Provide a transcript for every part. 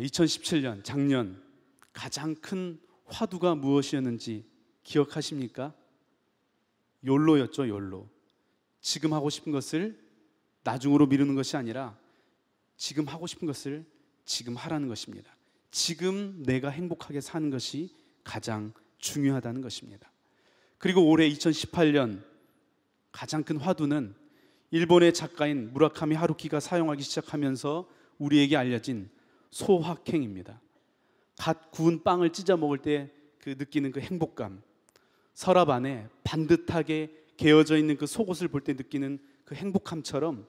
2017년 아, 작년 가장 큰 화두가 무엇이었는지 기억하십니까? 욜로였죠, 욜로. 지금 하고 싶은 것을 나중으로 미루는 것이 아니라 지금 하고 싶은 것을 지금 하라는 것입니다. 지금 내가 행복하게 사는 것이 가장 중요하다는 것입니다. 그리고 올해 2018년 가장 큰 화두는 일본의 작가인 무라카미 하루키가 사용하기 시작하면서 우리에게 알려진 소확행입니다. 갓 구운 빵을 찢어 먹을 때그 느끼는 그 행복감, 서랍 안에 반듯하게 개어져 있는 그 속옷을 볼 때 느끼는 그 행복함처럼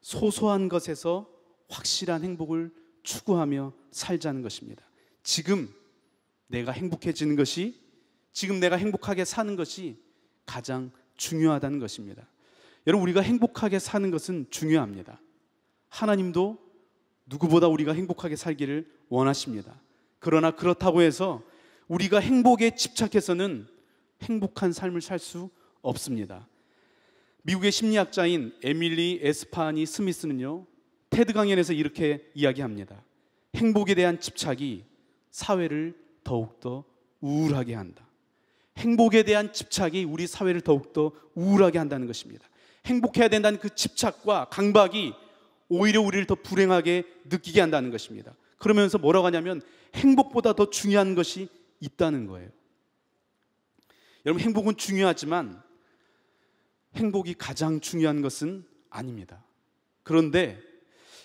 소소한 것에서 확실한 행복을 추구하며 살자는 것입니다. 지금 내가 행복해지는 것이 지금 내가 행복하게 사는 것이 가장 중요하다는 것입니다. 여러분 우리가 행복하게 사는 것은 중요합니다. 하나님도 누구보다 우리가 행복하게 살기를 원하십니다. 그러나 그렇다고 해서 우리가 행복에 집착해서는 행복한 삶을 살 수 없습니다. 미국의 심리학자인 에밀리 에스파니 스미스는요, 테드 강연에서 이렇게 이야기합니다. 행복에 대한 집착이 사회를 더욱더 우울하게 한다. 행복에 대한 집착이 우리 사회를 더욱더 우울하게 한다는 것입니다. 행복해야 된다는 그 집착과 강박이 오히려 우리를 더 불행하게 느끼게 한다는 것입니다. 그러면서 뭐라고 하냐면 행복보다 더 중요한 것이 있다는 거예요. 여러분 행복은 중요하지만 행복이 가장 중요한 것은 아닙니다. 그런데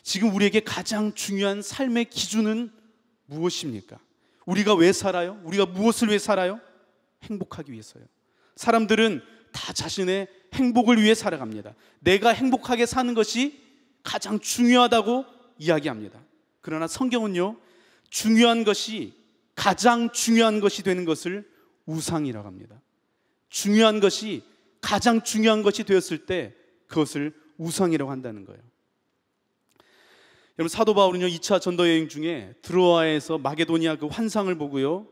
지금 우리에게 가장 중요한 삶의 기준은 무엇입니까? 우리가 왜 살아요? 우리가 무엇을 왜 살아요? 행복하기 위해서요. 사람들은 다 자신의 행복을 위해 살아갑니다. 내가 행복하게 사는 것이 가장 중요하다고 이야기합니다. 그러나 성경은요, 중요한 것이 가장 중요한 것이 되는 것을 우상이라고 합니다. 중요한 것이 가장 중요한 것이 되었을 때 그것을 우상이라고 한다는 거예요. 여러분 사도 바울은요 2차 전도 여행 중에 드로아에서 마게도니아 그 환상을 보고요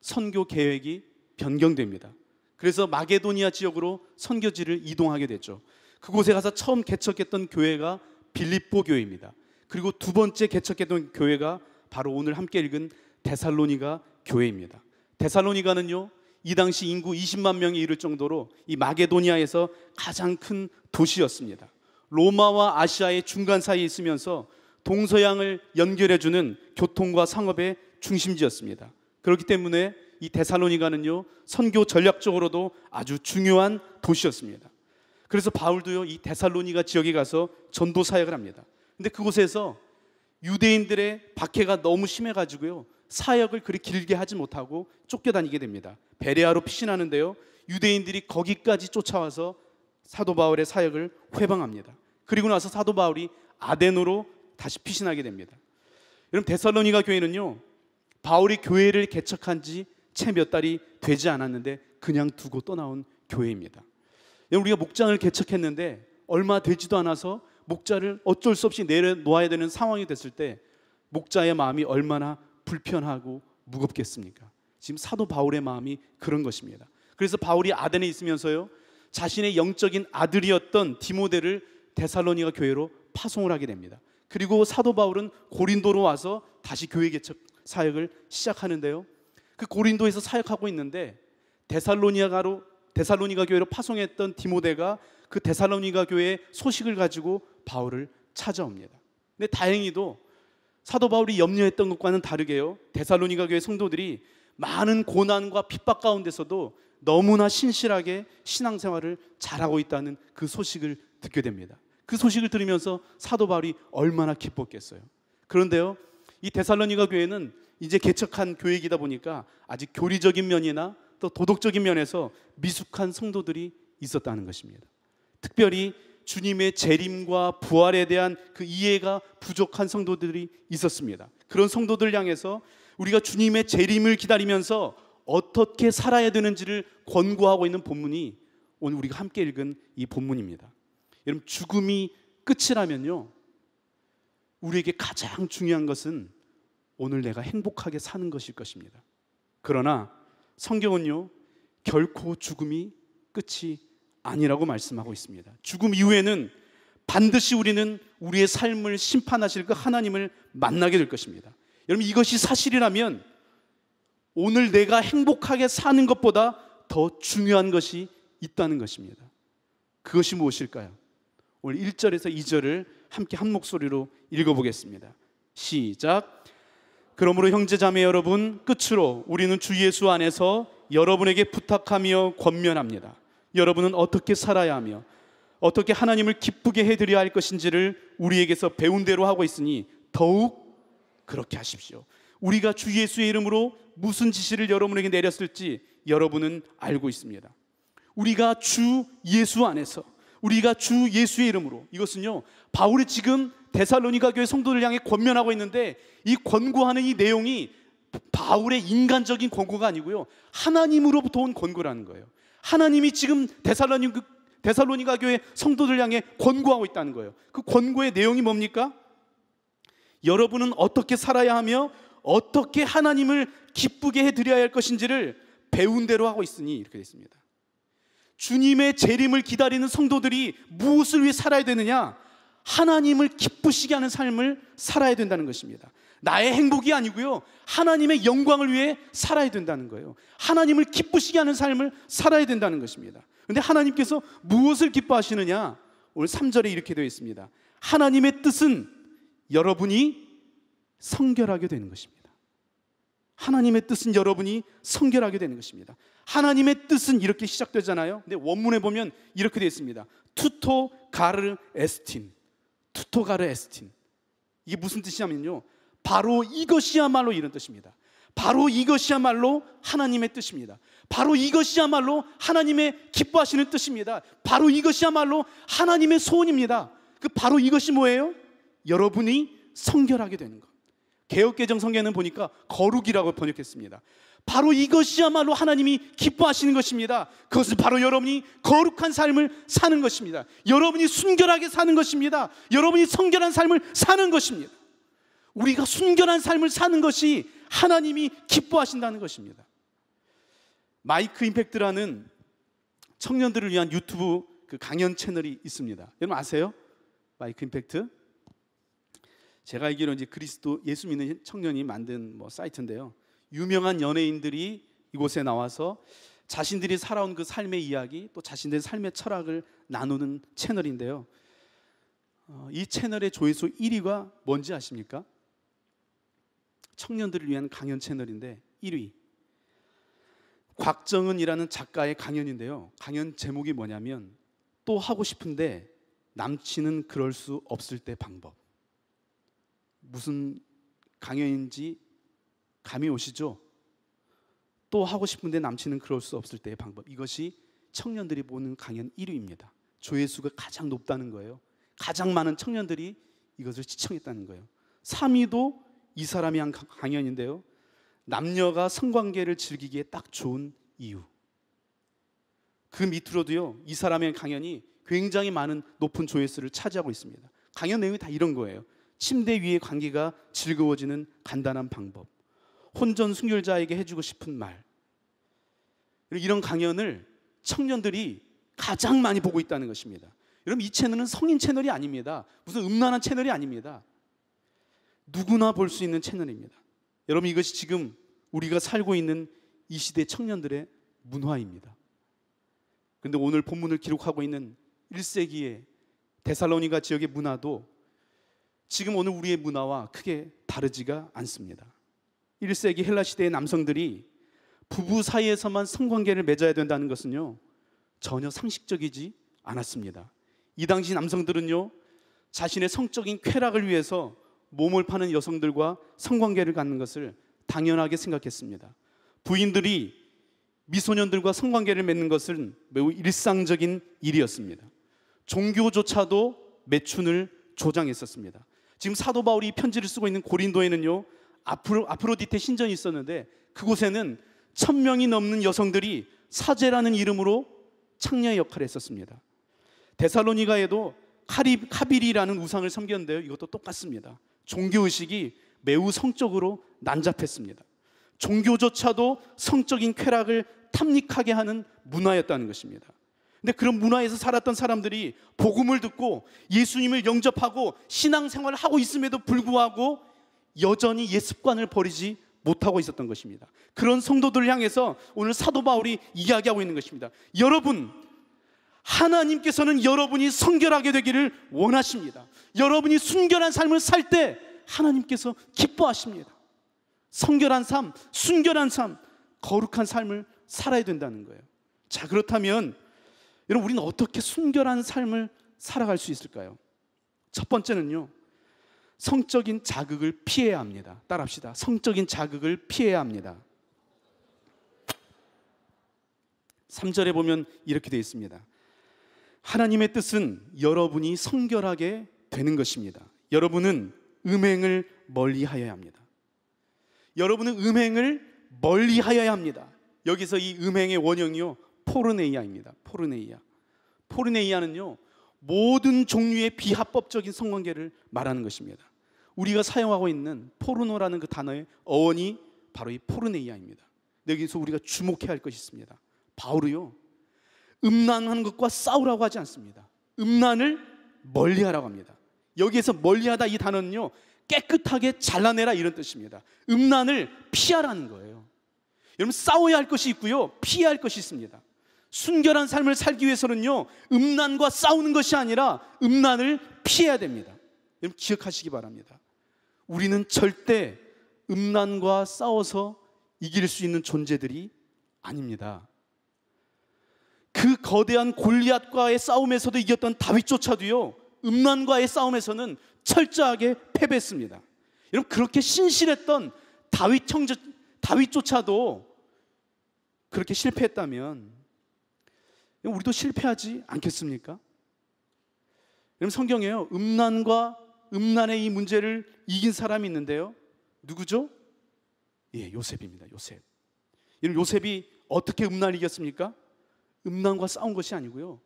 선교 계획이 변경됩니다. 그래서 마게도니아 지역으로 선교지를 이동하게 됐죠. 그곳에 가서 처음 개척했던 교회가 빌립보 교회입니다. 그리고 두 번째 개척했던 교회가 바로 오늘 함께 읽은 데살로니가 교회입니다. 데살로니가는요. 이 당시 인구 20만 명이 이를 정도로 이 마게도니아에서 가장 큰 도시였습니다. 로마와 아시아의 중간 사이에 있으면서 동서양을 연결해 주는 교통과 상업의 중심지였습니다. 그렇기 때문에 이 데살로니가는요. 선교 전략적으로도 아주 중요한 도시였습니다. 그래서 바울도요 이 데살로니가 지역에 가서 전도 사역을 합니다. 근데 그곳에서 유대인들의 박해가 너무 심해 가지고요. 사역을 그리 길게 하지 못하고 쫓겨다니게 됩니다. 베레아로 피신하는데요. 유대인들이 거기까지 쫓아와서 사도 바울의 사역을 회방합니다. 그리고 나서 사도 바울이 아덴으로 다시 피신하게 됩니다. 여러분 데살로니가 교회는요. 바울이 교회를 개척한 지 채 몇 달이 되지 않았는데 그냥 두고 떠나온 교회입니다. 예, 우리가 목장을 개척했는데 얼마 되지도 않아서 목자를 어쩔 수 없이 내려놓아야 되는 상황이 됐을 때 목자의 마음이 얼마나 불편하고 무겁겠습니까? 지금 사도 바울의 마음이 그런 것입니다. 그래서 바울이 아덴에 있으면서요 자신의 영적인 아들이었던 디모데를 데살로니가 교회로 파송을 하게 됩니다. 그리고 사도 바울은 고린도로 와서 다시 교회 개척 사역을 시작하는데요. 그 고린도에서 사역하고 있는데 데살로니아가로 데살로니가 교회로 파송했던 디모데가 그 데살로니가 교회의 소식을 가지고 바울을 찾아옵니다. 근데 다행히도 사도 바울이 염려했던 것과는 다르게요. 데살로니가 교회 성도들이 많은 고난과 핍박 가운데서도 너무나 신실하게 신앙생활을 잘하고 있다는 그 소식을 듣게 됩니다. 그 소식을 들으면서 사도 바울이 얼마나 기뻤겠어요. 그런데요. 이 데살로니가 교회는 이제 개척한 교회이다 보니까 아직 교리적인 면이나 또 도덕적인 면에서 미숙한 성도들이 있었다는 것입니다. 특별히 주님의 재림과 부활에 대한 그 이해가 부족한 성도들이 있었습니다. 그런 성도들 향해서 우리가 주님의 재림을 기다리면서 어떻게 살아야 되는지를 권고하고 있는 본문이 오늘 우리가 함께 읽은 이 본문입니다. 여러분 죽음이 끝이라면요. 우리에게 가장 중요한 것은 오늘 내가 행복하게 사는 것일 것입니다. 그러나 성경은요, 결코 죽음이 끝이 아니라고 말씀하고 있습니다. 죽음 이후에는 반드시 우리는 우리의 삶을 심판하실 그 하나님을 만나게 될 것입니다. 여러분 이것이 사실이라면 오늘 내가 행복하게 사는 것보다 더 중요한 것이 있다는 것입니다. 그것이 무엇일까요? 오늘 1절에서 2절을 함께 한 목소리로 읽어보겠습니다. 시작. 그러므로 형제자매 여러분 끝으로 우리는 주 예수 안에서 여러분에게 부탁하며 권면합니다. 여러분은 어떻게 살아야 하며 어떻게 하나님을 기쁘게 해드려야 할 것인지를 우리에게서 배운 대로 하고 있으니 더욱 그렇게 하십시오. 우리가 주 예수의 이름으로 무슨 지시를 여러분에게 내렸을지 여러분은 알고 있습니다. 우리가 주 예수 안에서 우리가 주 예수의 이름으로 이것은요 바울이 지금 데살로니가 교회 성도들 향해 권면하고 있는데 이 권고하는 이 내용이 바울의 인간적인 권고가 아니고요. 하나님으로부터 온 권고라는 거예요. 하나님이 지금 데살로니, 데살로니가 교회 성도들 향해 권고하고 있다는 거예요. 그 권고의 내용이 뭡니까? 여러분은 어떻게 살아야 하며 어떻게 하나님을 기쁘게 해드려야 할 것인지를 배운 대로 하고 있으니 이렇게 됐습니다. 주님의 재림을 기다리는 성도들이 무엇을 위해 살아야 되느냐? 하나님을 기쁘시게 하는 삶을 살아야 된다는 것입니다. 나의 행복이 아니고요. 하나님의 영광을 위해 살아야 된다는 거예요. 하나님을 기쁘시게 하는 삶을 살아야 된다는 것입니다. 근데 하나님께서 무엇을 기뻐하시느냐? 오늘 3절에 이렇게 되어 있습니다. 하나님의 뜻은 여러분이 성결하게 되는 것입니다. 하나님의 뜻은 여러분이 성결하게 되는 것입니다. 하나님의 뜻은 이렇게 시작되잖아요. 근데 원문에 보면 이렇게 되어 있습니다. 투토 가르 에스틴. 투토가르 에스틴. 이게 무슨 뜻이냐면요. 바로 이것이야말로 이런 뜻입니다. 바로 이것이야말로 하나님의 뜻입니다. 바로 이것이야말로 하나님의 기뻐하시는 뜻입니다. 바로 이것이야말로 하나님의 소원입니다. 그 바로 이것이 뭐예요? 여러분이 성결하게 되는 것. 개혁개정 성경에는 보니까 거룩이라고 번역했습니다. 바로 이것이야말로 하나님이 기뻐하시는 것입니다. 그것은 바로 여러분이 거룩한 삶을 사는 것입니다. 여러분이 순결하게 사는 것입니다. 여러분이 성결한 삶을 사는 것입니다. 우리가 순결한 삶을 사는 것이 하나님이 기뻐하신다는 것입니다. 마이크 임팩트라는 청년들을 위한 유튜브 그 강연 채널이 있습니다. 여러분 아세요? 마이크 임팩트? 제가 알기로 이제 그리스도 예수 믿는 청년이 만든 뭐 사이트인데요. 유명한 연예인들이 이곳에 나와서 자신들이 살아온 그 삶의 이야기 또 자신들의 삶의 철학을 나누는 채널인데요. 어, 이 채널의 조회수 1위가 뭔지 아십니까? 청년들을 위한 강연 채널인데 1위. 곽정은이라는 작가의 강연인데요. 강연 제목이 뭐냐면 또 하고 싶은데 남친은 그럴 수 없을 때 방법. 무슨 강연인지 감이 오시죠? 또 하고 싶은데 남친은 그럴 수 없을 때의 방법. 이것이 청년들이 보는 강연 1위입니다. 조회수가 가장 높다는 거예요. 가장 많은 청년들이 이것을 시청했다는 거예요. 3위도 이 사람이 한 강연인데요. 남녀가 성관계를 즐기기에 딱 좋은 이유. 그 밑으로도요. 이 사람의 강연이 굉장히 많은 높은 조회수를 차지하고 있습니다. 강연 내용이 다 이런 거예요. 침대 위의 관계가 즐거워지는 간단한 방법. 혼전 순결자에게 해주고 싶은 말. 이런 강연을 청년들이 가장 많이 보고 있다는 것입니다. 여러분 이 채널은 성인 채널이 아닙니다. 무슨 음란한 채널이 아닙니다. 누구나 볼 수 있는 채널입니다. 여러분 이것이 지금 우리가 살고 있는 이 시대 청년들의 문화입니다. 그런데 오늘 본문을 기록하고 있는 1세기의 데살로니가 지역의 문화도 지금 오늘 우리의 문화와 크게 다르지가 않습니다. 1세기 헬라 시대의 남성들이 부부 사이에서만 성관계를 맺어야 된다는 것은요. 전혀 상식적이지 않았습니다. 이 당시 남성들은요. 자신의 성적인 쾌락을 위해서 몸을 파는 여성들과 성관계를 갖는 것을 당연하게 생각했습니다. 부인들이 미소년들과 성관계를 맺는 것은 매우 일상적인 일이었습니다. 종교조차도 매춘을 조장했었습니다. 지금 사도 바울이 편지를 쓰고 있는 고린도에는요. 아프로, 아프로디테 신전이 있었는데 그곳에는 천 명이 넘는 여성들이 사제라는 이름으로 창녀의 역할을 했었습니다. 데살로니가에도 카리, 카빌이라는 우상을 섬겼는데요. 이것도 똑같습니다. 종교 의식이 매우 성적으로 난잡했습니다. 종교조차도 성적인 쾌락을 탐닉하게 하는 문화였다는 것입니다. 근데 그런 문화에서 살았던 사람들이 복음을 듣고 예수님을 영접하고 신앙생활을 하고 있음에도 불구하고 여전히 옛 습관을 버리지 못하고 있었던 것입니다. 그런 성도들을 향해서 오늘 사도 바울이 이야기하고 있는 것입니다. 여러분, 하나님께서는 여러분이 성결하게 되기를 원하십니다. 여러분이 순결한 삶을 살 때 하나님께서 기뻐하십니다. 성결한 삶, 순결한 삶, 거룩한 삶을 살아야 된다는 거예요. 자, 그렇다면 여러분 우리는 어떻게 순결한 삶을 살아갈 수 있을까요? 첫 번째는요. 성적인 자극을 피해야 합니다. 따라합시다. 성적인 자극을 피해야 합니다. 3절에 보면 이렇게 되어 있습니다. 하나님의 뜻은 여러분이 성결하게 되는 것입니다. 여러분은 음행을 멀리 하여야 합니다. 여러분은 음행을 멀리 하여야 합니다. 여기서 이 음행의 원형이요. 포르네이아입니다. 포르네이아. 포르네이아는요. 모든 종류의 비합법적인 성관계를 말하는 것입니다. 우리가 사용하고 있는 포르노라는 그 단어의 어원이 바로 이 포르네이아입니다. 여기서 우리가 주목해야 할 것이 있습니다. 바울이요. 음란한 것과 싸우라고 하지 않습니다. 음란을 멀리하라고 합니다. 여기에서 멀리하다 이 단어는요. 깨끗하게 잘라내라 이런 뜻입니다. 음란을 피하라는 거예요. 여러분 싸워야 할 것이 있고요. 피해야 할 것이 있습니다. 순결한 삶을 살기 위해서는요, 음란과 싸우는 것이 아니라 음란을 피해야 됩니다. 여러분 기억하시기 바랍니다. 우리는 절대 음란과 싸워서 이길 수 있는 존재들이 아닙니다. 그 거대한 골리앗과의 싸움에서도 이겼던 다윗조차도요. 음란과의 싸움에서는 철저하게 패배했습니다. 여러분 그렇게 신실했던 다윗 형제 다윗조차도 그렇게 실패했다면 우리도 실패하지 않겠습니까? 여러분 성경에요. 음란과 음란의 이 문제를 이긴 사람이 있는데요. 누구죠? 예, 요셉입니다. 요셉. 이러 요셉이 어떻게 음란을 이겼습니까? 음란과 싸운 것이 아니고요.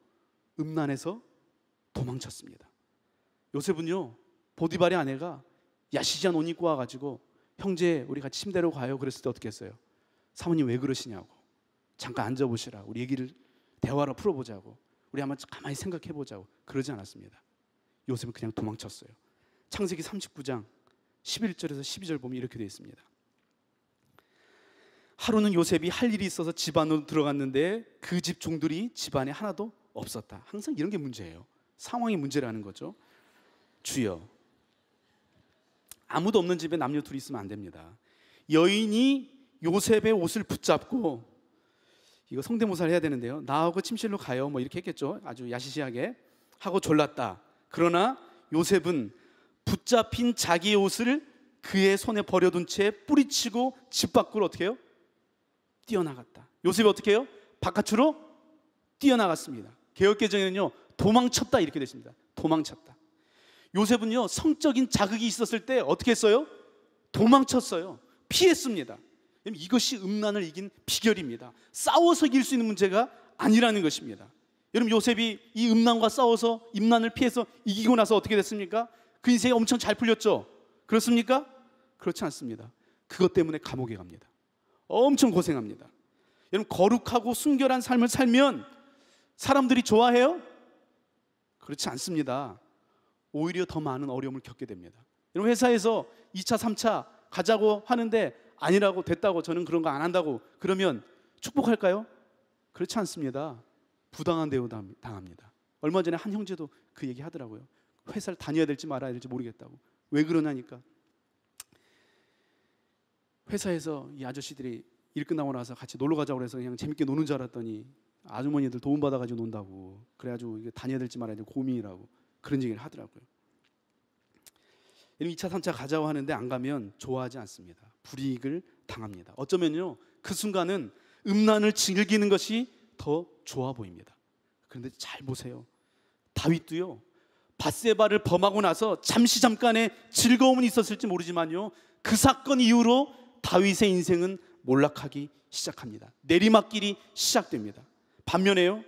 음란에서 도망쳤습니다. 요셉은요. 보디발의 아내가 야시지한 옷 입고 와가지고 형제 우리 같이 침대로 가요. 그랬을 때 어떻게 했어요? 사모님 왜 그러시냐고 잠깐 앉아보시라 우리 얘기를 대화로 풀어보자고 우리 한번 가만히 생각해보자고 그러지 않았습니다. 요셉은 그냥 도망쳤어요. 창세기 39장 11절에서 12절 보면 이렇게 되어 있습니다. 하루는 요셉이 할 일이 있어서 그 집 안으로 들어갔는데 그 집 종들이 집 안에 하나도 없었다. 항상 이런 게 문제예요. 상황이 문제라는 거죠. 주여, 아무도 없는 집에 남녀 둘이 있으면 안 됩니다. 여인이 요셉의 옷을 붙잡고 이거 성대모사를 해야 되는데요. 나하고 침실로 가요. 뭐 이렇게 했겠죠. 아주 야시시하게 하고 졸랐다. 그러나 요셉은 붙잡힌 자기의 옷을 그의 손에 버려둔 채 뿌리치고 집 밖으로 어떻게 해요? 뛰어나갔다. 요셉이 어떻게 해요? 바깥으로 뛰어나갔습니다. 개혁개정에는요. 도망쳤다 이렇게 되십니다. 도망쳤다. 요셉은요. 성적인 자극이 있었을 때 어떻게 했어요? 도망쳤어요. 피했습니다. 이것이 음란을 이긴 비결입니다. 싸워서 이길 수 있는 문제가 아니라는 것입니다. 여러분 요셉이 이 음란과 싸워서 음란을 피해서 이기고 나서 어떻게 됐습니까? 그 인생이 엄청 잘 풀렸죠. 그렇습니까? 그렇지 않습니다. 그것 때문에 감옥에 갑니다. 엄청 고생합니다. 여러분 거룩하고 순결한 삶을 살면 사람들이 좋아해요? 그렇지 않습니다. 오히려 더 많은 어려움을 겪게 됩니다. 여러분 회사에서 2차, 3차 가자고 하는데 아니라고 됐다고 저는 그런 거 안 한다고 그러면 축복할까요? 그렇지 않습니다. 부당한 대우 당합니다. 얼마 전에 한 형제도 그 얘기 하더라고요. 회사를 다녀야 될지 말아야 될지 모르겠다고. 왜 그러냐니까. 회사에서 이 아저씨들이 일 끝나고 나서 같이 놀러 가자고 해서 그냥 재밌게 노는 줄 알았더니 아주머니들 도움 받아 가지고 논다고. 그래 가지고 이게 다녀야 될지 말아야 될지 고민이라고. 그런 얘기를 하더라고요. 이 2차 3차 가자고 하는데 안 가면 좋아하지 않습니다. 불이익을 당합니다. 어쩌면요, 그 순간은 음란을 즐기는 것이 더 좋아 보입니다. 그런데 잘 보세요. 다윗도요, 바세바를 범하고 나서 잠시 잠깐의 즐거움은 있었을지 모르지만요, 그 사건 이후로 다윗의 인생은 몰락하기 시작합니다. 내리막길이 시작됩니다. 반면에요,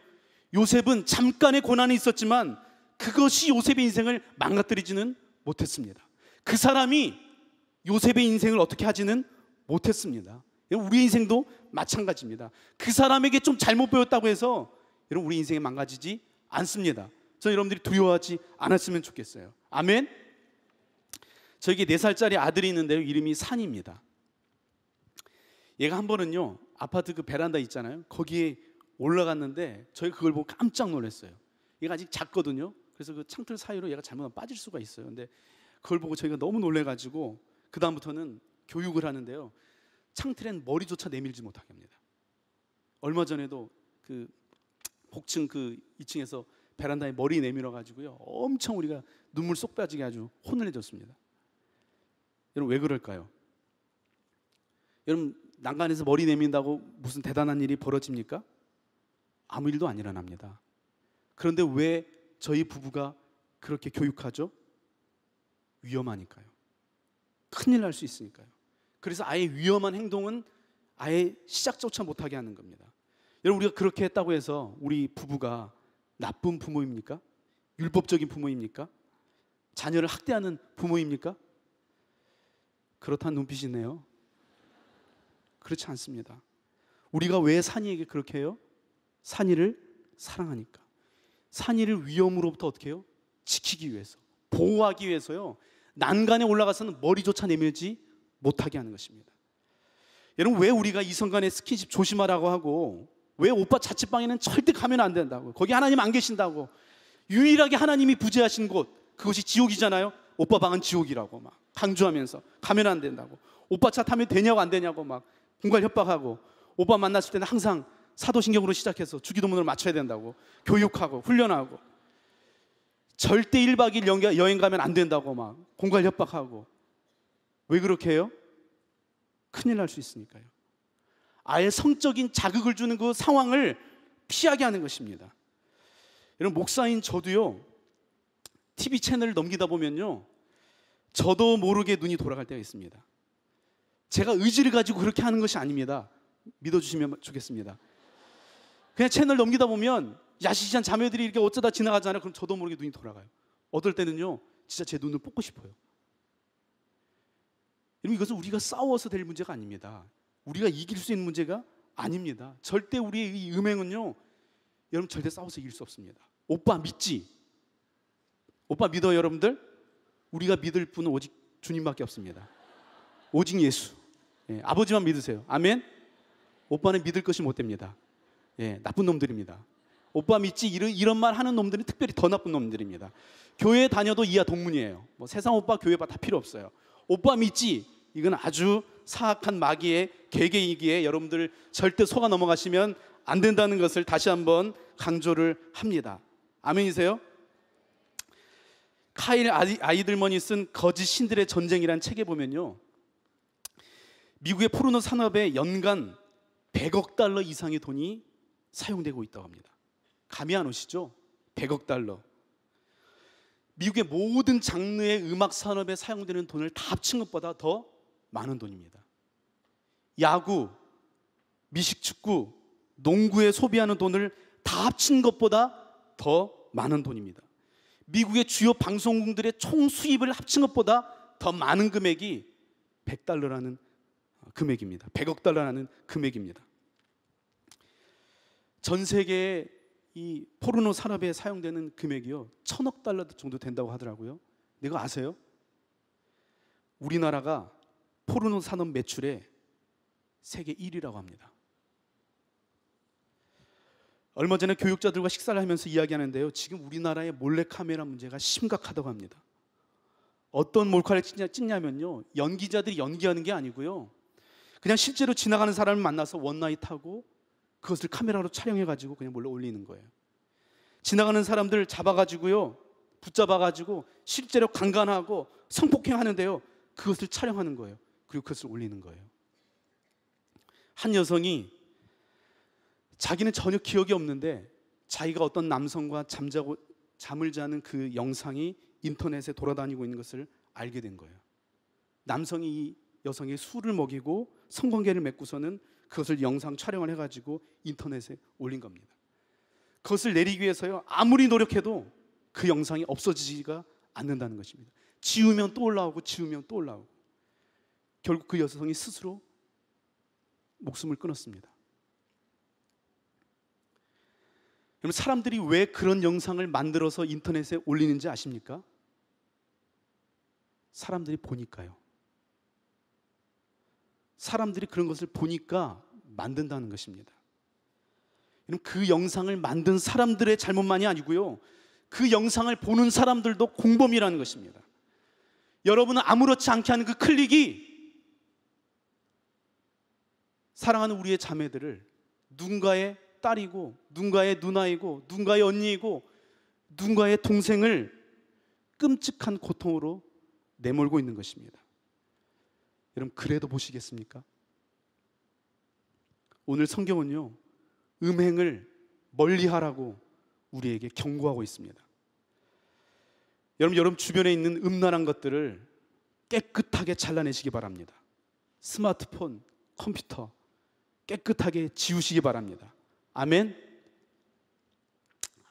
요셉은 잠깐의 고난이 있었지만 그것이 요셉의 인생을 망가뜨리지는 못했습니다. 그 사람이 요셉의 인생을 어떻게 하지는 못했습니다. 우리 인생도 마찬가지입니다. 그 사람에게 좀 잘못 배웠다고 해서 여러분 우리 인생이 망가지지 않습니다. 저 여러분들이 두려워하지 않았으면 좋겠어요. 아멘. 저에게 네 살짜리 아들이 있는데요. 이름이 산입니다. 얘가 한 번은요 아파트 그 베란다 있잖아요. 거기에 올라갔는데 저희 그걸 보고 깜짝 놀랐어요. 얘가 아직 작거든요. 그래서 그 창틀 사이로 얘가 잘못하면 빠질 수가 있어요. 근데 그걸 보고 저희가 너무 놀래가지고 그 다음부터는 교육을 하는데요. 창틀엔 머리조차 내밀지 못하게 합니다. 얼마 전에도 그 복층 그 2층에서 베란다에 머리 내밀어 가지고요. 엄청 우리가 눈물 쏙 빠지게 아주 혼을 내줬습니다. 여러분 왜 그럴까요? 여러분 난간에서 머리 내민다고 무슨 대단한 일이 벌어집니까? 아무 일도 안 일어납니다. 그런데 왜 저희 부부가 그렇게 교육하죠? 위험하니까요. 큰일 날 수 있으니까요. 그래서 아예 위험한 행동은 아예 시작조차 못하게 하는 겁니다. 여러분 우리가 그렇게 했다고 해서 우리 부부가 나쁜 부모입니까? 율법적인 부모입니까? 자녀를 학대하는 부모입니까? 그렇다는 눈빛이네요. 그렇지 않습니다. 우리가 왜 산이에게 그렇게 해요? 산이를 사랑하니까. 산이를 위험으로부터 어떻게 해요? 지키기 위해서. 보호하기 위해서요. 난간에 올라가서는 머리조차 내밀지 못하게 하는 것입니다. 여러분 왜 우리가 이성간의 스킨십 조심하라고 하고 왜 오빠 자취방에는 절대 가면 안 된다고 거기 하나님 안 계신다고 유일하게 하나님이 부재하신 곳 그것이 지옥이잖아요. 오빠 방은 지옥이라고 막 강조하면서 가면 안 된다고 오빠 차 타면 되냐고 안 되냐고 막 공갈 협박하고 오빠 만났을 때는 항상 사도신경으로 시작해서 주기도문을 맞춰야 된다고 교육하고 훈련하고 절대 1박 2일 여행 가면 안 된다고 막 공갈 협박하고 왜 그렇게 해요? 큰일 날 수 있으니까요. 아예 성적인 자극을 주는 그 상황을 피하게 하는 것입니다. 이런 목사인 저도요. TV 채널을 넘기다 보면요. 저도 모르게 눈이 돌아갈 때가 있습니다. 제가 의지를 가지고 그렇게 하는 것이 아닙니다. 믿어주시면 좋겠습니다. 그냥 채널 넘기다 보면 야시시한 자매들이 이렇게 어쩌다 지나가잖아요. 그럼 저도 모르게 눈이 돌아가요. 어떨 때는요, 진짜 제 눈을 뽑고 싶어요. 여러분 이것은 우리가 싸워서 될 문제가 아닙니다. 우리가 이길 수 있는 문제가 아닙니다. 절대 우리의 이 음행은요, 여러분 절대 싸워서 이길 수 없습니다. 오빠 믿지? 오빠 믿어 여러분들? 우리가 믿을 분은 오직 주님밖에 없습니다. 오직 예수. 예, 아버지만 믿으세요. 아멘. 오빠는 믿을 것이 못 됩니다. 예, 나쁜 놈들입니다. 오빠 믿지 이런, 이런 말 하는 놈들은 특별히 더 나쁜 놈들입니다. 교회 다녀도 이하 동문이에요. 뭐 세상 오빠 교회 봐빠다 필요 없어요. 오빠 믿지 이건 아주 사악한 마귀의 계계이기에 여러분들 절대 속아 넘어가시면 안 된다는 것을 다시 한번 강조를 합니다. 아멘이세요? 카일 아이들머니쓴 거짓 신들의 전쟁이란 책에 보면요. 미국의 포르노 산업에 연간 100억 달러 이상의 돈이 사용되고 있다고 합니다. 감이 안 오시죠? 100억 달러. 미국의 모든 장르의 음악 산업에 사용되는 돈을 다 합친 것보다 더 많은 돈입니다. 야구, 미식축구, 농구에 소비하는 돈을 다 합친 것보다 더 많은 돈입니다. 미국의 주요 방송국들의 총 수입을 합친 것보다 더 많은 금액이 100달러라는 금액입니다. 100억 달러라는 금액입니다. 전 세계의 이 포르노 산업에 사용되는 금액이요 천억 달러 정도 된다고 하더라고요. 내가 아세요? 우리나라가 포르노 산업 매출의 세계 1위라고 합니다. 얼마 전에 교육자들과 식사를 하면서 이야기하는데요. 지금 우리나라의 몰래카메라 문제가 심각하다고 합니다. 어떤 몰카를 찍냐, 면요 연기자들이 연기하는 게 아니고요. 그냥 실제로 지나가는 사람을 만나서 원나잇 하고 그것을 카메라로 촬영해가지고 그냥 몰래 올리는 거예요. 지나가는 사람들 잡아가지고요. 붙잡아가지고 실제로 강간하고 성폭행하는데요. 그것을 촬영하는 거예요. 그리고 그것을 올리는 거예요. 한 여성이 자기는 전혀 기억이 없는데 자기가 어떤 남성과 잠자고 잠을 자는 그 영상이 인터넷에 돌아다니고 있는 것을 알게 된 거예요. 남성이 이 여성의 술을 먹이고 성관계를 맺고서는 그것을 영상 촬영을 해가지고 인터넷에 올린 겁니다. 그것을 내리기 위해서요 아무리 노력해도 그 영상이 없어지지가 않는다는 것입니다. 지우면 또 올라오고 지우면 또 올라오고 결국 그 여성이 스스로 목숨을 끊었습니다. 여러분 사람들이 왜 그런 영상을 만들어서 인터넷에 올리는지 아십니까? 사람들이 보니까요. 사람들이 그런 것을 보니까 만든다는 것입니다. 그 영상을 만든 사람들의 잘못만이 아니고요. 그 영상을 보는 사람들도 공범이라는 것입니다. 여러분은 아무렇지 않게 하는 그 클릭이 사랑하는 우리의 자매들을 누군가의 딸이고 누군가의 누나이고 누군가의 언니이고 누군가의 동생을 끔찍한 고통으로 내몰고 있는 것입니다. 여러분 그래도 보시겠습니까? 오늘 성경은요. 음행을 멀리하라고 우리에게 경고하고 있습니다. 여러분 여러분 주변에 있는 음란한 것들을 깨끗하게 잘라내시기 바랍니다. 스마트폰, 컴퓨터 깨끗하게 지우시기 바랍니다. 아멘.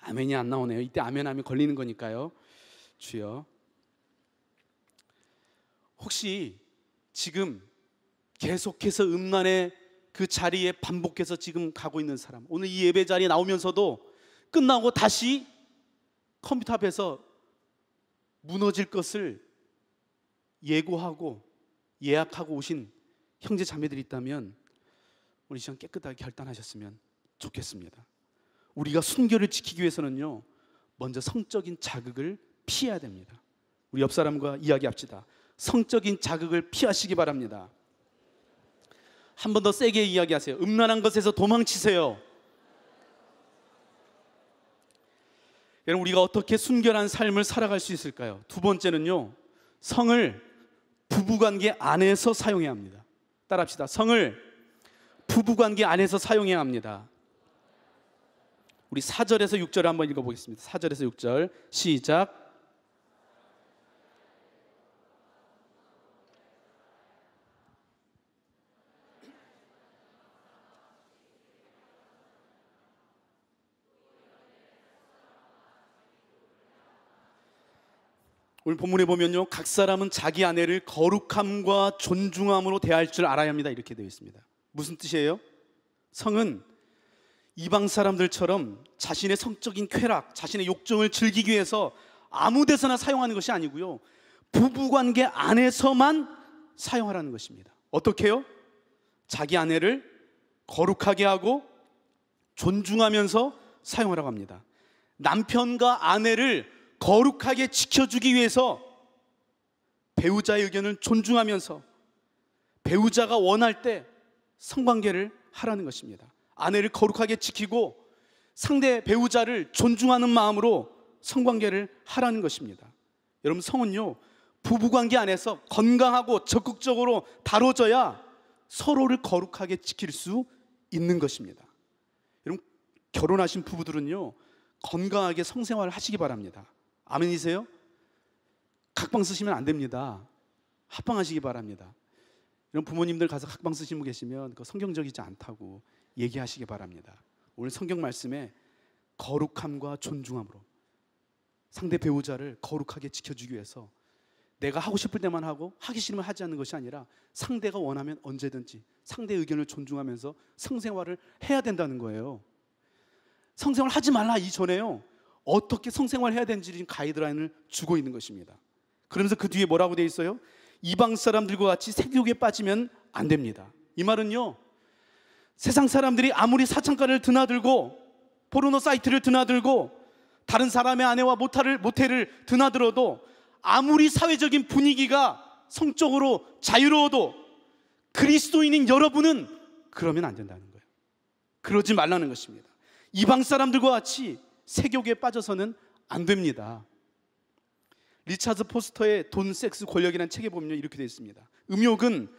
아멘이 안 나오네요. 이때 아멘 하면 걸리는 거니까요. 주여. 혹시 지금 계속해서 음란의 그 자리에 반복해서 지금 가고 있는 사람. 오늘 이 예배 자리에 나오면서도 끝나고 다시 컴퓨터 앞에서 무너질 것을 예고하고 예약하고 오신 형제 자매들이 있다면 우리 시간 깨끗하게 결단하셨으면 좋겠습니다. 우리가 순결을 지키기 위해서는요. 먼저 성적인 자극을 피해야 됩니다. 우리 옆 사람과 이야기합시다. 성적인 자극을 피하시기 바랍니다. 한 번 더 세게 이야기하세요. 음란한 것에서 도망치세요. 여러분 우리가 어떻게 순결한 삶을 살아갈 수 있을까요? 두 번째는요. 성을 부부관계 안에서 사용해야 합니다. 따라합시다. 성을 부부관계 안에서 사용해야 합니다. 우리 4절에서 6절을 한번 읽어보겠습니다. 4절에서 6절 시작 오늘 본문에 보면요. 각 사람은 자기 아내를 거룩함과 존중함으로 대할 줄 알아야 합니다. 이렇게 되어 있습니다. 무슨 뜻이에요? 성은 이방 사람들처럼 자신의 성적인 쾌락, 자신의 욕정을 즐기기 위해서 아무 데서나 사용하는 것이 아니고요. 부부 관계 안에서만 사용하라는 것입니다. 어떻게요? 자기 아내를 거룩하게 하고 존중하면서 사용하라고 합니다. 남편과 아내를 거룩하게 지켜주기 위해서 배우자의 의견을 존중하면서 배우자가 원할 때 성관계를 하라는 것입니다. 아내를 거룩하게 지키고 상대 배우자를 존중하는 마음으로 성관계를 하라는 것입니다. 여러분 성은요 부부관계 안에서 건강하고 적극적으로 다뤄져야 서로를 거룩하게 지킬 수 있는 것입니다. 여러분 결혼하신 부부들은요 건강하게 성생활을 하시기 바랍니다. 아멘이세요? 각방 쓰시면 안 됩니다. 합방하시기 바랍니다. 이런 부모님들 가서 각방 쓰신 분 계시면 그 성경적이지 않다고 얘기하시기 바랍니다. 오늘 성경 말씀에 거룩함과 존중함으로 상대 배우자를 거룩하게 지켜주기 위해서 내가 하고 싶을 때만 하고 하기 싫으면 하지 않는 것이 아니라 상대가 원하면 언제든지 상대 의견을 존중하면서 성생활을 해야 된다는 거예요. 성생활 하지 말라 이전에요. 어떻게 성생활 을 해야 되는지 가이드라인을 주고 있는 것입니다. 그러면서 그 뒤에 뭐라고 되어 있어요? 이방 사람들과 같이 세교에 빠지면 안 됩니다. 이 말은요. 세상 사람들이 아무리 사창가를 드나들고 포르노 사이트를 드나들고 다른 사람의 아내와 모텔을, 모텔을 드나들어도 아무리 사회적인 분위기가 성적으로 자유로워도 그리스도인인 여러분은 그러면 안 된다는 거예요. 그러지 말라는 것입니다. 이방 사람들과 같이 세교에 계 빠져서는 안 됩니다. 리차드 포스터의 돈, 섹스, 권력이라는 책에 보면 이렇게 되어 있습니다. 음욕은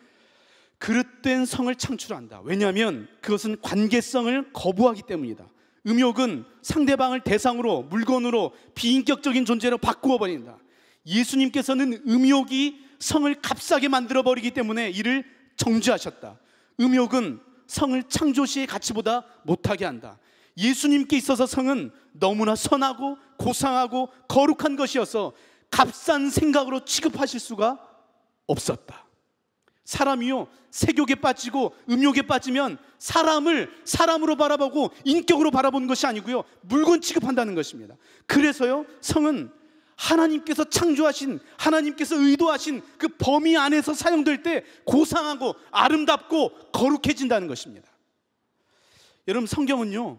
그릇된 성을 창출한다. 왜냐하면 그것은 관계성을 거부하기 때문이다. 음욕은 상대방을 대상으로, 물건으로, 비인격적인 존재로 바꾸어 버린다. 예수님께서는 음욕이 성을 값싸게 만들어 버리기 때문에 이를 정지하셨다 음욕은 성을 창조 시의 가치보다 못하게 한다. 예수님께 있어서 성은 너무나 선하고 고상하고 거룩한 것이어서 값싼 생각으로 취급하실 수가 없었다. 사람이요, 세욕에 빠지고 음욕에 빠지면 사람을 사람으로 바라보고 인격으로 바라보는 것이 아니고요, 물건 취급한다는 것입니다. 그래서요, 성은 하나님께서 창조하신 하나님께서 의도하신 그 범위 안에서 사용될 때 고상하고 아름답고 거룩해진다는 것입니다. 여러분 성경은요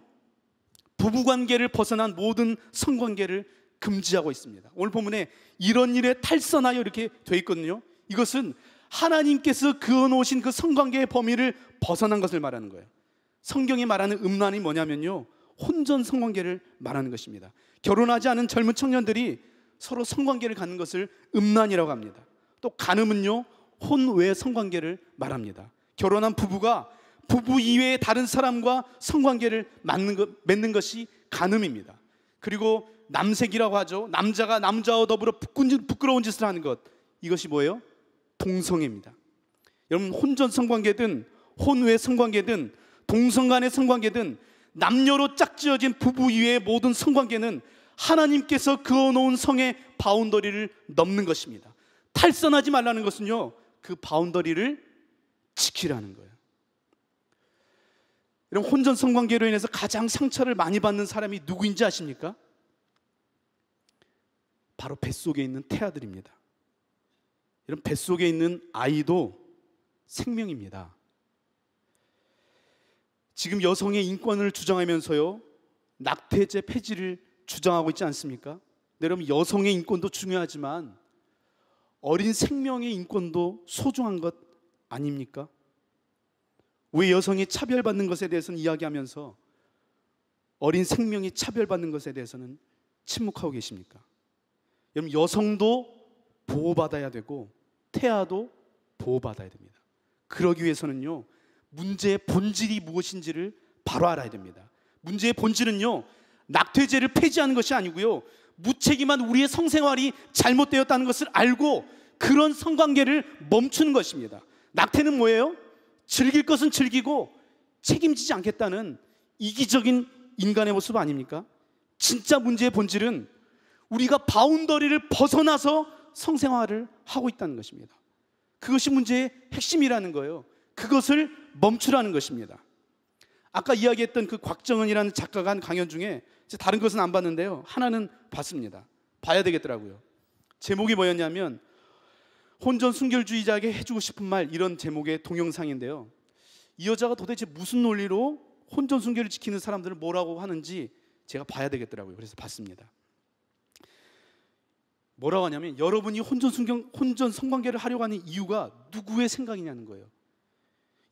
부부관계를 벗어난 모든 성관계를 금지하고 있습니다. 오늘 본문에 이런 일에 탈선하여 이렇게 돼 있거든요. 이것은 하나님께서 그어놓으신 그 성관계의 범위를 벗어난 것을 말하는 거예요. 성경이 말하는 음란이 뭐냐면요. 혼전 성관계를 말하는 것입니다. 결혼하지 않은 젊은 청년들이 서로 성관계를 갖는 것을 음란이라고 합니다. 또 간음은요. 혼외 성관계를 말합니다. 결혼한 부부가 부부 이외의 다른 사람과 성관계를 맺는 것이 간음입니다. 그리고 남색이라고 하죠. 남자가 남자와 더불어 부끄러운 짓을 하는 것. 이것이 뭐예요? 동성애입니다. 여러분 혼전 성관계든 혼외 성관계든 동성 간의 성관계든 남녀로 짝지어진 부부 이외의 모든 성관계는 하나님께서 그어놓은 성의 바운더리를 넘는 것입니다. 탈선하지 말라는 것은요, 그 바운더리를 지키라는 거예요. 이런 혼전성 관계로 인해서 가장 상처를 많이 받는 사람이 누구인지 아십니까? 바로 뱃속에 있는 태아들입니다. 이런 뱃속에 있는 아이도 생명입니다. 지금 여성의 인권을 주장하면서요. 낙태제 폐지를 주장하고 있지 않습니까? 여러분 여성의 인권도 중요하지만 어린 생명의 인권도 소중한 것 아닙니까? 왜 여성이 차별받는 것에 대해서는 이야기하면서 어린 생명이 차별받는 것에 대해서는 침묵하고 계십니까? 여러분 여성도 보호받아야 되고 태아도 보호받아야 됩니다. 그러기 위해서는요. 문제의 본질이 무엇인지를 바로 알아야 됩니다. 문제의 본질은요. 낙태제를 폐지하는 것이 아니고요. 무책임한 우리의 성생활이 잘못되었다는 것을 알고 그런 성관계를 멈추는 것입니다. 낙태는 뭐예요? 즐길 것은 즐기고 책임지지 않겠다는 이기적인 인간의 모습 아닙니까? 진짜 문제의 본질은 우리가 바운더리를 벗어나서 성생활을 하고 있다는 것입니다. 그것이 문제의 핵심이라는 거예요. 그것을 멈추라는 것입니다. 아까 이야기했던 그 곽정은이라는 작가가 한 강연 중에 다른 것은 안 봤는데요. 하나는 봤습니다. 봐야 되겠더라고요. 제목이 뭐였냐면 혼전 순결주의자에게 해주고 싶은 말 이런 제목의 동영상인데요. 이 여자가 도대체 무슨 논리로 혼전 순결을 지키는 사람들을 뭐라고 하는지 제가 봐야 되겠더라고요. 그래서 봤습니다. 뭐라고 하냐면 여러분이 혼전 순경 혼전 성관계를 하려고 하는 이유가 누구의 생각이냐는 거예요.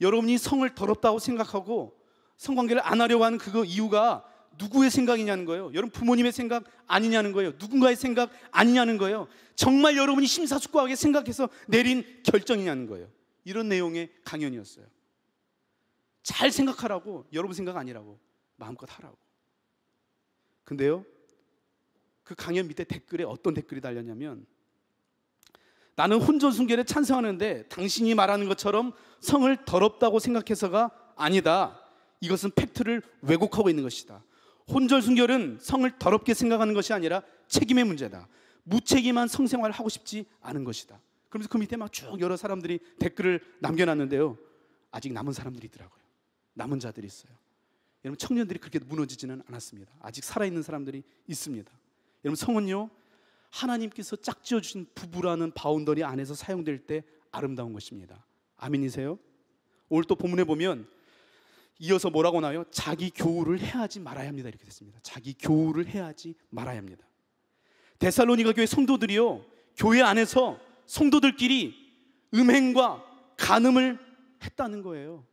여러분이 성을 더럽다고 생각하고 성관계를 안 하려고 하는 그 이유가 누구의 생각이냐는 거예요. 여러분 부모님의 생각 아니냐는 거예요. 누군가의 생각 아니냐는 거예요. 정말 여러분이 심사숙고하게 생각해서 내린 결정이냐는 거예요. 이런 내용의 강연이었어요. 잘 생각하라고 여러분 생각 아니라고 마음껏 하라고. 근데요. 그 강연 밑에 댓글에 어떤 댓글이 달렸냐면 나는 혼전순결에 찬성하는데 당신이 말하는 것처럼 성을 더럽다고 생각해서가 아니다. 이것은 팩트를 왜곡하고 있는 것이다. 혼절 순결은 성을 더럽게 생각하는 것이 아니라 책임의 문제다. 무책임한 성생활을 하고 싶지 않은 것이다. 그러면서 그 밑에 막 쭉 여러 사람들이 댓글을 남겨놨는데요. 아직 남은 사람들이 더라고요 남은 자들이 있어요. 여러분 청년들이 그렇게 무너지지는 않았습니다. 아직 살아있는 사람들이 있습니다. 여러분 성은요 하나님께서 짝지어 주신 부부라는 바운더리 안에서 사용될 때 아름다운 것입니다. 아멘이세요? 오늘 또 본문에 보면 이어서 뭐라고 나요? 자기 교우를 해하지 말아야 합니다. 이렇게 됐습니다. 자기 교우를 해하지 말아야 합니다. 데살로니가 교회 성도들이요. 교회 안에서 성도들끼리 음행과 간음을 했다는 거예요.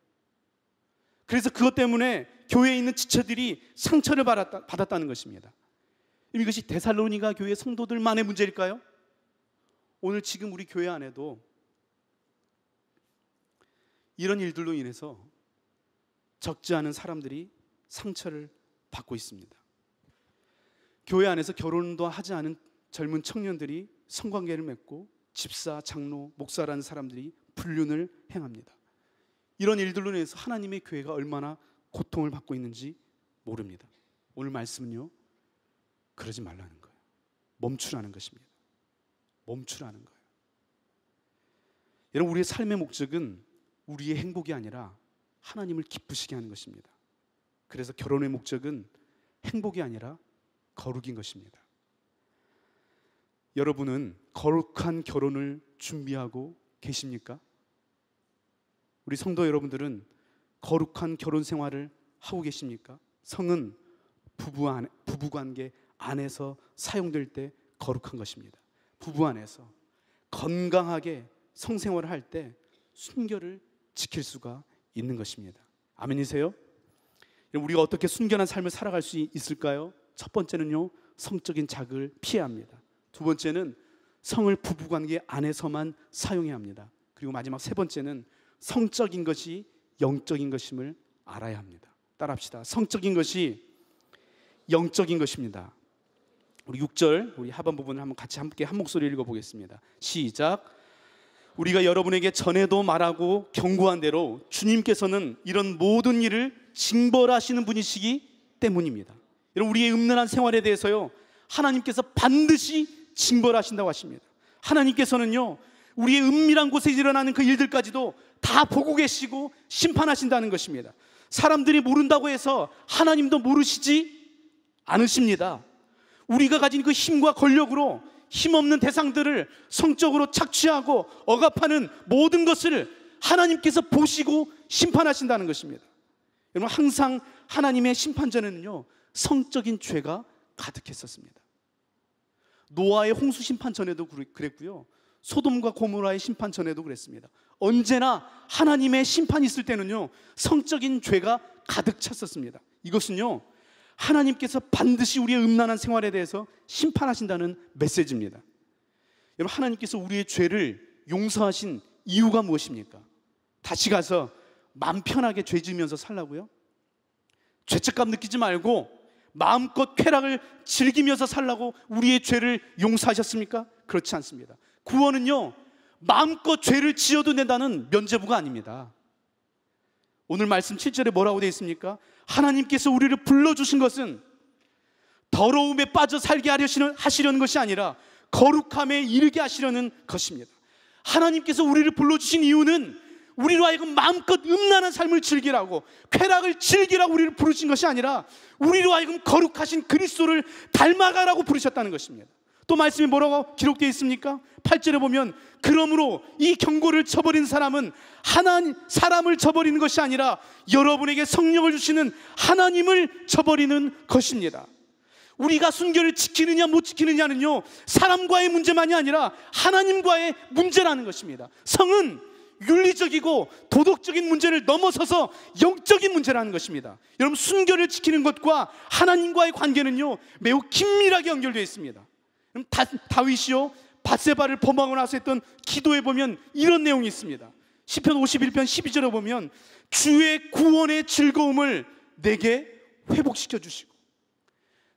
그래서 그것 때문에 교회에 있는 지체들이 상처를 받았다, 받았다는 것입니다. 이것이 데살로니가 교회 성도들만의 문제일까요? 오늘 지금 우리 교회 안에도 이런 일들로 인해서 적지 않은 사람들이 상처를 받고 있습니다. 교회 안에서 결혼도 하지 않은 젊은 청년들이 성관계를 맺고 집사, 장로, 목사라는 사람들이 불륜을 행합니다. 이런 일들로 인해서 하나님의 교회가 얼마나 고통을 받고 있는지 모릅니다. 오늘 말씀은요. 그러지 말라는 거예요. 멈추라는 것입니다. 멈추라는 거예요. 여러분 우리의 삶의 목적은 우리의 행복이 아니라 하나님을 기쁘시게 하는 것입니다. 그래서 결혼의 목적은 행복이 아니라 거룩인 것입니다. 여러분은 거룩한 결혼을 준비하고 계십니까? 우리 성도 여러분들은 거룩한 결혼 생활을 하고 계십니까? 성은 부부 안 부부 관계 안에서 사용될 때 거룩한 것입니다. 부부 안에서 건강하게 성생활을 할 때 순결을 지킬 수가 있는 것입니다. 아멘이세요? 우리가 어떻게 순결한 삶을 살아갈 수 있을까요? 첫 번째는요, 성적인 자극을 피해야 합니다. 두 번째는 성을 부부관계 안에서만 사용해야 합니다. 그리고 마지막 세 번째는 성적인 것이 영적인 것임을 알아야 합니다. 따라합시다. 성적인 것이 영적인 것입니다. 우리 6절 우리 하반 부분을 한번 같이 함께 한 목소리 읽어보겠습니다. 시작. 우리가 여러분에게 전에도 말하고 경고한 대로 주님께서는 이런 모든 일을 징벌하시는 분이시기 때문입니다. 여러분 우리의 음란한 생활에 대해서요. 하나님께서 반드시 징벌하신다고 하십니다. 하나님께서는요. 우리의 은밀한 곳에 일어나는 그 일들까지도 다 보고 계시고 심판하신다는 것입니다. 사람들이 모른다고 해서 하나님도 모르시지 않으십니다. 우리가 가진 그 힘과 권력으로 힘없는 대상들을 성적으로 착취하고 억압하는 모든 것을 하나님께서 보시고 심판하신다는 것입니다. 여러분 항상 하나님의 심판전에는요 성적인 죄가 가득했었습니다. 노아의 홍수 심판 전에도 그랬고요. 소돔과 고모라의 심판 전에도 그랬습니다. 언제나 하나님의 심판이 있을 때는요 성적인 죄가 가득 찼었습니다. 이것은요 하나님께서 반드시 우리의 음란한 생활에 대해서 심판하신다는 메시지입니다. 여러분 하나님께서 우리의 죄를 용서하신 이유가 무엇입니까? 다시 가서 맘 편하게 죄 지으면서 살라고요? 죄책감 느끼지 말고 마음껏 쾌락을 즐기면서 살라고 우리의 죄를 용서하셨습니까? 그렇지 않습니다. 구원은요, 마음껏 죄를 지어도 된다는 면제부가 아닙니다. 오늘 말씀 7절에 뭐라고 되어 있습니까? 하나님께서 우리를 불러주신 것은 더러움에 빠져 살게 하려시는, 하시려는 것이 아니라 거룩함에 이르게 하시려는 것입니다. 하나님께서 우리를 불러주신 이유는 우리로 하여금 마음껏 음란한 삶을 즐기라고 쾌락을 즐기라고 우리를 부르신 것이 아니라 우리로 하여금 거룩하신 그리스도를 닮아가라고 부르셨다는 것입니다. 또 말씀이 뭐라고 기록되어 있습니까? 8절에 보면 그러므로 이 경고를 쳐버린 사람은 하나님 사람을 쳐버리는 것이 아니라 여러분에게 성령을 주시는 하나님을 쳐버리는 것입니다. 우리가 순결을 지키느냐 못 지키느냐는요 사람과의 문제만이 아니라 하나님과의 문제라는 것입니다. 성은 윤리적이고 도덕적인 문제를 넘어서서 영적인 문제라는 것입니다. 여러분 순결을 지키는 것과 하나님과의 관계는요 매우 긴밀하게 연결되어 있습니다. 음, 다, 다윗이요 바세바를 범하고 나서 했던 기도에 보면 이런 내용이 있습니다. 1 0편 51편 12절에 보면 주의 구원의 즐거움을 내게 회복시켜 주시고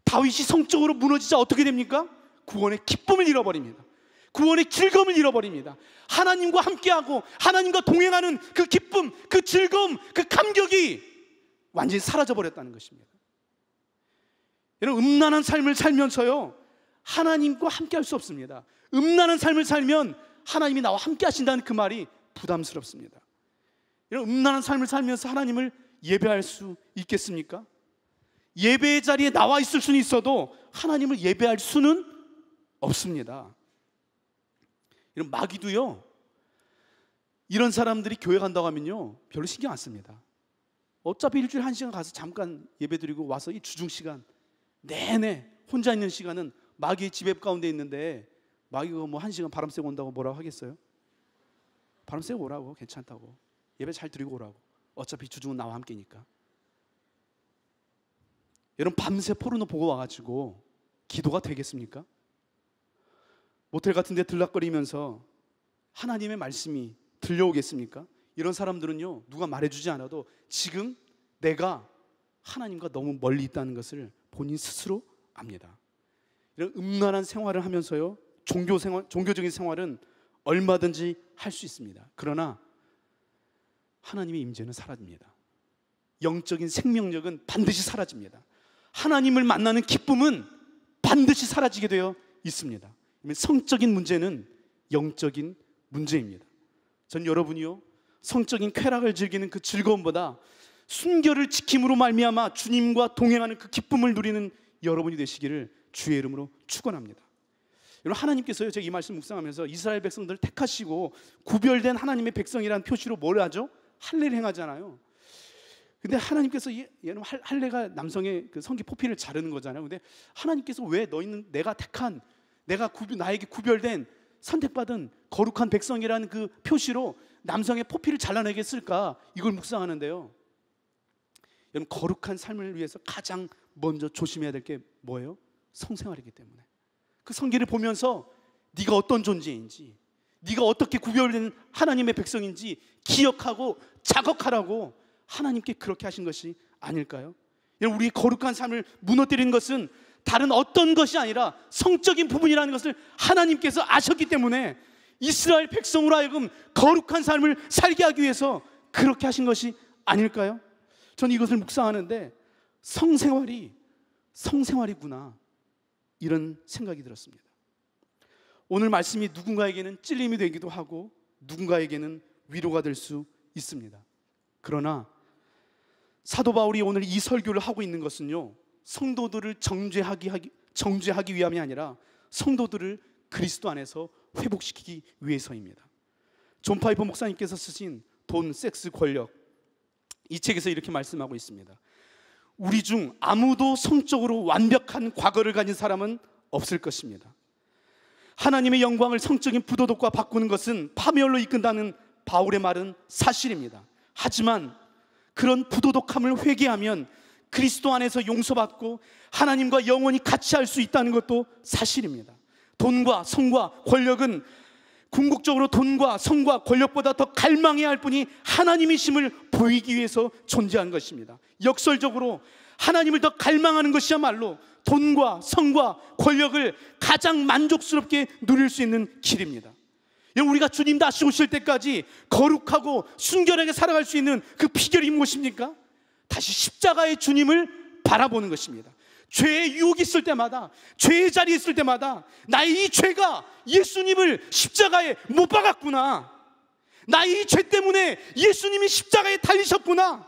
다윗이 성적으로 무너지자 어떻게 됩니까? 구원의 기쁨을 잃어버립니다. 구원의 즐거움을 잃어버립니다. 하나님과 함께하고 하나님과 동행하는 그 기쁨, 그 즐거움, 그 감격이 완전히 사라져 버렸다는 것입니다. 이런 음란한 삶을 살면서요. 하나님과 함께 할 수 없습니다. 음란한 삶을 살면 하나님이 나와 함께 하신다는 그 말이 부담스럽습니다. 이런 음란한 삶을 살면서 하나님을 예배할 수 있겠습니까? 예배의 자리에 나와 있을 수는 있어도 하나님을 예배할 수는 없습니다. 이런 마귀도요. 이런 사람들이 교회 간다고 하면요. 별로 신경 안 씁니다. 어차피 일주일에 한 시간 가서 잠깐 예배 드리고 와서 이 주중 시간 내내 혼자 있는 시간은 마귀의 지배 가운데 있는데 마귀가 뭐 한 시간 바람 쐬고 온다고 뭐라고 하겠어요? 바람 쐬고 오라고 괜찮다고 예배 잘 드리고 오라고 어차피 주중은 나와 함께니까 여러분 밤새 포르노 보고 와가지고 기도가 되겠습니까? 모텔 같은 데 들락거리면서 하나님의 말씀이 들려오겠습니까? 이런 사람들은요 누가 말해주지 않아도 지금 내가 하나님과 너무 멀리 있다는 것을 본인 스스로 압니다 이런 음란한 생활을 하면서요. 종교 생활, 종교적인 생활은 얼마든지 할 수 있습니다. 그러나 하나님의 임재는 사라집니다. 영적인 생명력은 반드시 사라집니다. 하나님을 만나는 기쁨은 반드시 사라지게 되어 있습니다. 성적인 문제는 영적인 문제입니다. 전 여러분이요 성적인 쾌락을 즐기는 그 즐거움보다 순결을 지킴으로 말미암아 주님과 동행하는 그 기쁨을 누리는 여러분이 되시기를 주의 이름으로 축원합니다. 여러분 하나님께서요 제가 이 말씀 묵상하면서 이스라엘 백성들을 택하시고 구별된 하나님의 백성이라는 표시로 뭘 하죠? 할례를 행하잖아요. 근데 하나님께서 얘는 할례가 남성의 그 성기 포피를 자르는 거잖아요. 근데 하나님께서 왜 너희는 내가 택한 내가 구별, 나에게 구별된 선택받은 거룩한 백성이라는 그 표시로 남성의 포피를 잘라내겠을까? 이걸 묵상하는데요. 여러분 거룩한 삶을 위해서 가장 먼저 조심해야 될 게 뭐예요? 성생활이기 때문에 그성기를 보면서 네가 어떤 존재인지 네가 어떻게 구별된 하나님의 백성인지 기억하고 자극하라고 하나님께 그렇게 하신 것이 아닐까요? 우리의 거룩한 삶을 무너뜨린 것은 다른 어떤 것이 아니라 성적인 부분이라는 것을 하나님께서 아셨기 때문에 이스라엘 백성으로 하여금 거룩한 삶을 살게 하기 위해서 그렇게 하신 것이 아닐까요? 저는 이것을 묵상하는데 성생활이 성생활이구나 이런 생각이 들었습니다. 오늘 말씀이 누군가에게는 찔림이 되기도 하고 누군가에게는 위로가 될 수 있습니다. 그러나 사도 바울이 오늘 이 설교를 하고 있는 것은요. 성도들을 정죄하기 정죄하기 위함이 아니라 성도들을 그리스도 안에서 회복시키기 위해서입니다. 존파이퍼 목사님께서 쓰신 돈, 섹스, 권력 이 책에서 이렇게 말씀하고 있습니다. 우리 중 아무도 성적으로 완벽한 과거를 가진 사람은 없을 것입니다. 하나님의 영광을 성적인 부도덕과 바꾸는 것은 파멸로 이끈다는 바울의 말은 사실입니다. 하지만 그런 부도덕함을 회개하면 그리스도 안에서 용서받고 하나님과 영원히 같이 할 수 있다는 것도 사실입니다. 돈과 성과 권력은 궁극적으로 돈과 성과 권력보다 더 갈망해야 할 분이 하나님이심을 보이기 위해서 존재한 것입니다. 역설적으로 하나님을 더 갈망하는 것이야말로 돈과 성과 권력을 가장 만족스럽게 누릴 수 있는 길입니다. 우리가 주님 다시 오실 때까지 거룩하고 순결하게 살아갈 수 있는 그 비결이 무엇입니까? 다시 십자가의 주님을 바라보는 것입니다. 죄의 유혹이 있을 때마다 죄의 자리에 있을 때마다 나의 이 죄가 예수님을 십자가에 못 박았구나 나의 이 죄 때문에 예수님이 십자가에 달리셨구나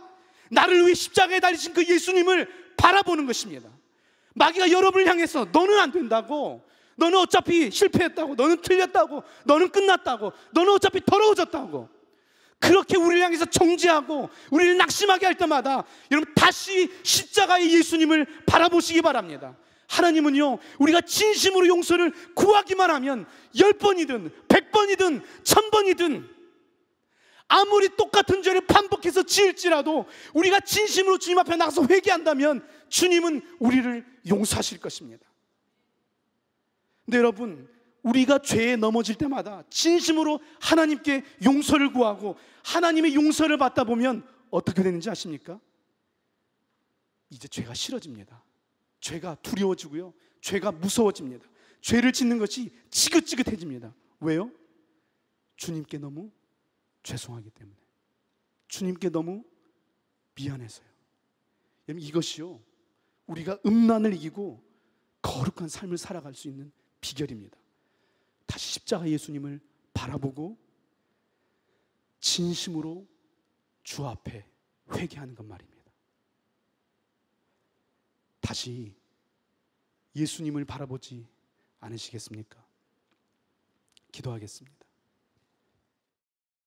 나를 위해 십자가에 달리신 그 예수님을 바라보는 것입니다 마귀가 여러분을 향해서 너는 안 된다고 너는 어차피 실패했다고 너는 틀렸다고 너는 끝났다고 너는 어차피 더러워졌다고 그렇게 우리를 향해서 정죄하고 우리를 낙심하게 할 때마다 여러분 다시 십자가의 예수님을 바라보시기 바랍니다. 하나님은요, 우리가 진심으로 용서를 구하기만 하면 열 번이든 백 번이든 천 번이든 아무리 똑같은 죄를 반복해서 지을지라도 우리가 진심으로 주님 앞에 나가서 회개한다면 주님은 우리를 용서하실 것입니다. 근데 여러분, 우리가 죄에 넘어질 때마다 진심으로 하나님께 용서를 구하고 하나님의 용서를 받다 보면 어떻게 되는지 아십니까? 이제 죄가 싫어집니다. 죄가 두려워지고요. 죄가 무서워집니다. 죄를 짓는 것이 지긋지긋해집니다. 왜요? 주님께 너무 죄송하기 때문에. 주님께 너무 미안해서요. 이것이요. 우리가 음란을 이기고 거룩한 삶을 살아갈 수 있는 비결입니다. 다시 십자가 예수님을 바라보고 진심으로 주 앞에 회개하는 것 말입니다. 다시 예수님을 바라보지 않으시겠습니까? 기도하겠습니다.